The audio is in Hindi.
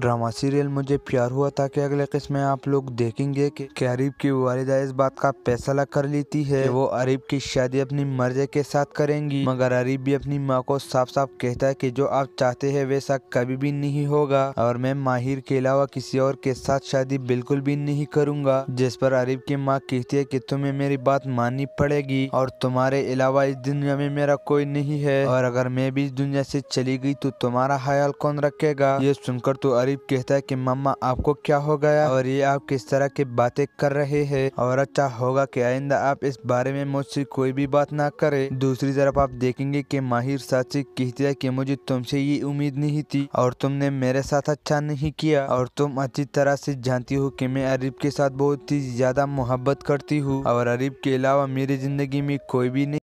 ड्रामा सीरियल मुझे प्यार हुआ था कि अगले किस्त में आप लोग देखेंगे कि अरीब की वालिदा इस बात का फैसला कर लेती है वो अरीब की शादी अपनी मर्जी के साथ करेंगी मगर अरीब भी अपनी माँ को साफ साफ कहता है कि जो आप चाहते हैं वैसा कभी भी नहीं होगा और मैं माहिर के अलावा किसी और के साथ शादी बिल्कुल भी नहीं करूँगा जिस पर अरीब की माँ कहती है की तुम्हें मेरी बात माननी पड़ेगी और तुम्हारे अलावा इस दुनिया में मेरा कोई नहीं है और अगर मैं भी इस दुनिया से चली गई तो तुम्हारा ख्याल कौन रखेगा ये सुनकर तो गरीब कहता है कि मम्मा आपको क्या हो गया और ये आप किस तरह की बातें कर रहे हैं और अच्छा होगा कि आइंदा आप इस बारे में मुझसे कोई भी बात ना करे दूसरी तरफ आप देखेंगे कि माहिर साथी कहती है कि मुझे तुमसे ये उम्मीद नहीं थी और तुमने मेरे साथ अच्छा नहीं किया और तुम अच्छी तरह से जानती हो कि मैं अरीब के साथ बहुत ही ज्यादा मोहब्बत करती हूँ और अरीब के अलावा मेरी जिंदगी में कोई भी नहीं